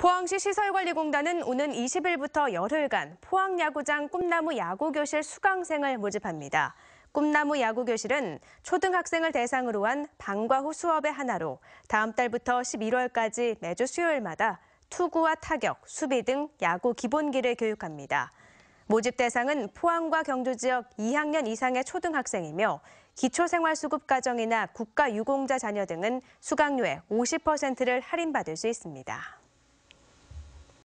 포항시 시설관리공단은 오는 20일부터 열흘간 포항야구장 꿈나무 야구교실 수강생을 모집합니다. 꿈나무 야구교실은 초등학생을 대상으로 한 방과 후 수업의 하나로 다음 달부터 11월까지 매주 수요일마다 투구와 타격, 수비 등 야구 기본기를 교육합니다. 모집 대상은 포항과 경주 지역 2학년 이상의 초등학생이며 기초생활수급 가정이나 국가유공자 자녀 등은 수강료의 50%를 할인받을 수 있습니다.